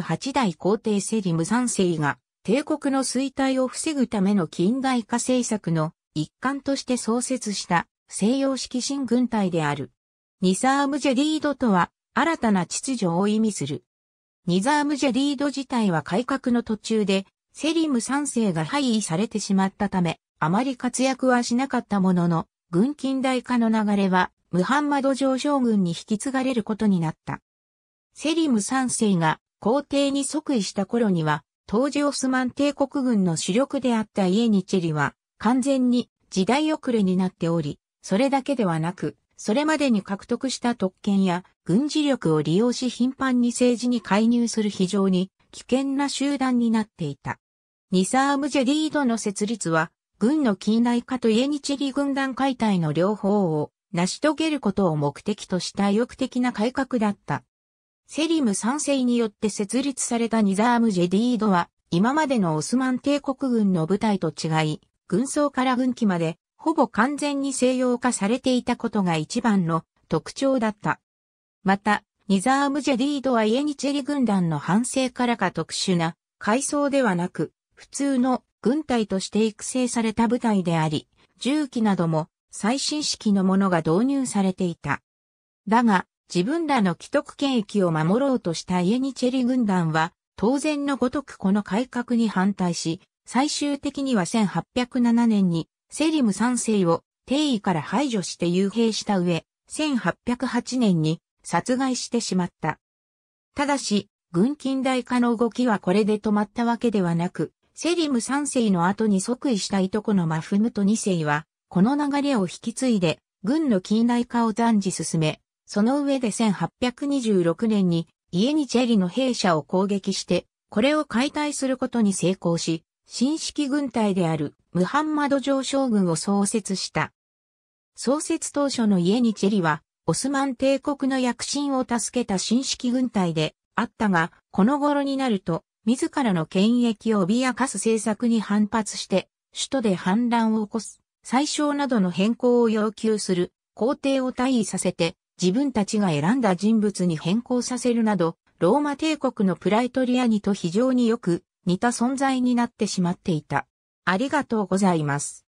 28代皇帝セリム3世が帝国の衰退を防ぐための近代化政策の一環として創設した西洋式新軍隊である。ニザームジェディードとは新たな秩序を意味する。ニザームジェディード自体は改革の途中でセリム3世が廃位されてしまったため、あまり活躍はしなかったものの、軍近代化の流れはムハンマド上将軍に引き継がれることになった。セリム3世が皇帝に即位した頃には、当時オスマン帝国軍の主力であったイエニチェリは、完全に時代遅れになっており、それだけではなく、それまでに獲得した特権や軍事力を利用し頻繁に政治に介入する非常に危険な集団になっていた。ニサーム・ジェリードの設立は、軍の近代化とイエニチェリ軍団解体の両方を成し遂げることを目的とした意欲的な改革だった。セリム三世によって設立されたニザームジェディードは、今までのオスマン帝国軍の部隊と違い、軍装から軍機まで、ほぼ完全に西洋化されていたことが一番の特徴だった。また、ニザームジェディードはイエニチェリ軍団の反省からか特殊な階層ではなく、普通の軍隊として育成された部隊であり、銃機なども最新式のものが導入されていた。だが、自分らの既得権益を守ろうとしたイエニチェリ軍団は、当然のごとくこの改革に反対し、最終的には1807年にセリム3世を定位から排除して幽閉した上、1808年に殺害してしまった。ただし、軍近代化の動きはこれで止まったわけではなく、セリム3世の後に即位したいとこのマフムト2世は、この流れを引き継いで、軍の近代化を断じ進め、その上で1826年にイエニチェリの兵舎を攻撃して、これを解体することに成功し、新式軍隊であるムハンマド上将軍を創設した。創設当初のイエニチェリは、オスマン帝国の躍進を助けた新式軍隊であったが、この頃になると、自らの権益を脅かす政策に反発して、首都で反乱を起こす、最小などの変更を要求する、皇帝を退位させて、自分たちが選んだ人物に変更させるなど、ローマ帝国のプライトリアニと非常によく似た存在になってしまっていた。ありがとうございます。